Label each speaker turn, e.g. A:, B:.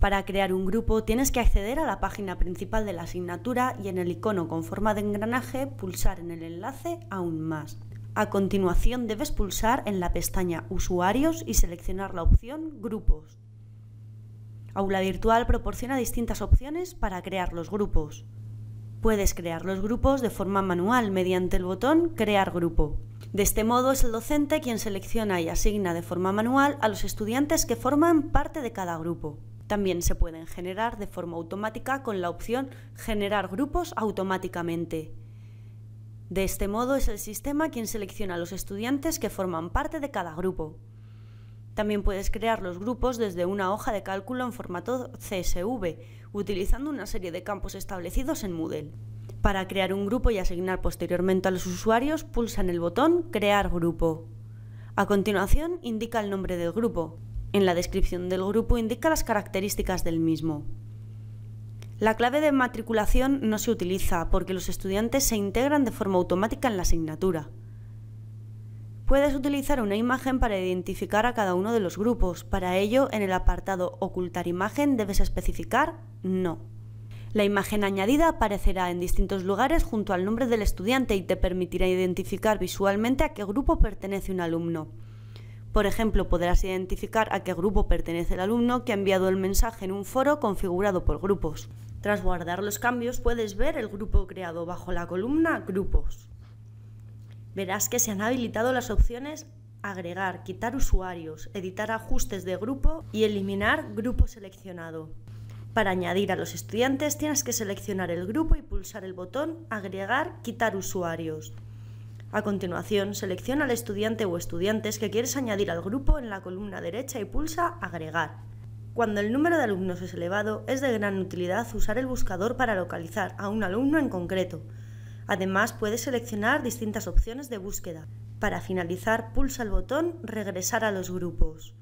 A: Para crear un grupo tienes que acceder a la página principal de la asignatura y en el icono con forma de engranaje pulsar en el enlace Aún más. A continuación debes pulsar en la pestaña Usuarios y seleccionar la opción Grupos. Aula Virtual proporciona distintas opciones para crear los grupos. Puedes crear los grupos de forma manual mediante el botón Crear grupo. De este modo es el docente quien selecciona y asigna de forma manual a los estudiantes que forman parte de cada grupo. También se pueden generar de forma automática con la opción Generar grupos automáticamente. De este modo es el sistema quien selecciona a los estudiantes que forman parte de cada grupo. También puedes crear los grupos desde una hoja de cálculo en formato CSV, utilizando una serie de campos establecidos en Moodle. Para crear un grupo y asignar posteriormente a los usuarios, pulsa en el botón Crear grupo. A continuación, indica el nombre del grupo en la descripción del grupo indica las características del mismo. La clave de matriculación no se utiliza porque los estudiantes se integran de forma automática en la asignatura. Puedes utilizar una imagen para identificar a cada uno de los grupos. Para ello, en el apartado Ocultar imagen debes especificar No. La imagen añadida aparecerá en distintos lugares junto al nombre del estudiante y te permitirá identificar visualmente a qué grupo pertenece un alumno. Por ejemplo, podrás identificar a qué grupo pertenece el alumno que ha enviado el mensaje en un foro configurado por grupos. Tras guardar los cambios puedes ver el grupo creado bajo la columna Grupos. Verás que se han habilitado las opciones Agregar, quitar usuarios, editar ajustes de grupo y eliminar grupo seleccionado. Para añadir a los estudiantes tienes que seleccionar el grupo y pulsar el botón Agregar, quitar usuarios. A continuación, selecciona al estudiante o estudiantes que quieres añadir al grupo en la columna derecha y pulsa Agregar. Cuando el número de alumnos es elevado, es de gran utilidad usar el buscador para localizar a un alumno en concreto. Además, puedes seleccionar distintas opciones de búsqueda. Para finalizar, pulsa el botón Regresar a los grupos.